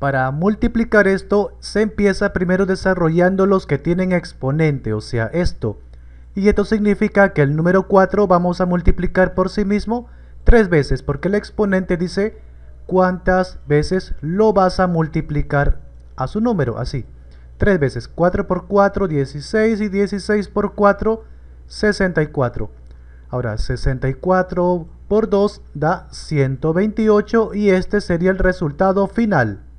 Para multiplicar esto, se empieza primero desarrollando los que tienen exponente, o sea, esto. Y esto significa que el número 4 vamos a multiplicar por sí mismo tres veces, porque el exponente dice cuántas veces lo vas a multiplicar a su número, así. Tres veces, 4 por 4, 16, y 16 por 4, 64. Ahora, 64 por 2 da 128 y este sería el resultado final.